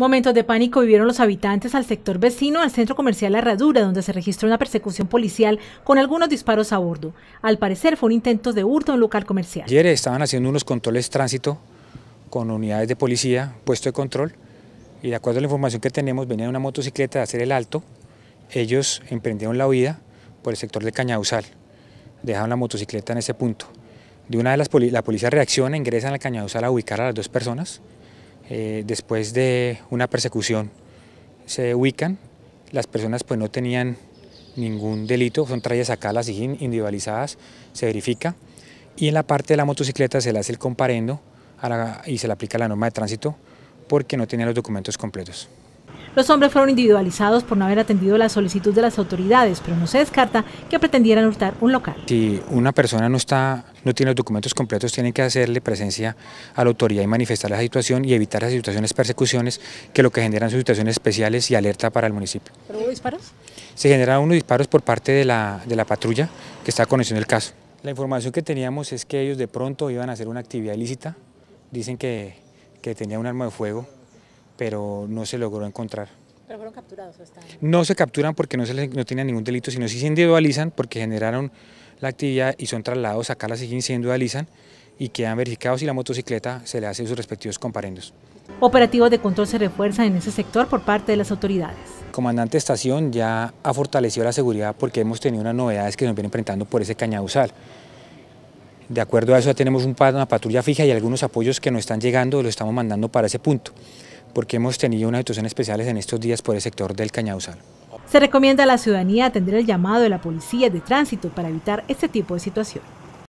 Momentos de pánico vivieron los habitantes al sector vecino al centro comercial La Herradura, donde se registró una persecución policial con algunos disparos a bordo. Al parecer fueron intentos de hurto en un local comercial. Ayer estaban haciendo unos controles de tránsito con unidades de policía, puesto de control, y de acuerdo a la información que tenemos, venía una motocicleta de hacer el alto. Ellos emprendieron la huida por el sector de Cañausal. Dejaron la motocicleta en ese punto. De una de las la policía reacciona, ingresan la Cañausal a ubicar a las dos personas, eh, después de una persecución se ubican, las personas pues no tenían ningún delito, son traídas acá, las individualizadas, se verifica y en la parte de la motocicleta se le hace el comparendo y se le aplica la norma de tránsito porque no tenía los documentos completos. Los hombres fueron individualizados por no haber atendido la solicitud de las autoridades, pero no se descarta que pretendieran hurtar un local. Si una persona no está no tiene los documentos completos, tienen que hacerle presencia a la autoridad y manifestar la situación y evitar las situaciones persecuciones que lo que generan son situaciones especiales y alerta para el municipio. ¿Pero hubo disparos? Se generaron unos disparos por parte de la, de la patrulla que está conociendo el caso. La información que teníamos es que ellos de pronto iban a hacer una actividad ilícita, dicen que, que tenía un arma de fuego, pero no se logró encontrar. ¿Pero fueron capturados No se capturan porque no, tienen ningún delito, sino si se individualizan porque generaron la actividad y son trasladados acá, la siguen, se individualizan y quedan verificados y la motocicleta se le hace sus respectivos comparendos. Operativos de control se refuerzan en ese sector por parte de las autoridades. comandante de estación ya ha fortalecido la seguridad porque hemos tenido unas novedades que nos vienen enfrentando por ese cañaduzal. De acuerdo a eso ya tenemos una patrulla fija y algunos apoyos que nos están llegando los estamos mandando para ese punto porque hemos tenido una situación especiales en estos días por el sector del Cañauzal. Se recomienda a la ciudadanía atender el llamado de la policía de tránsito para evitar este tipo de situaciones.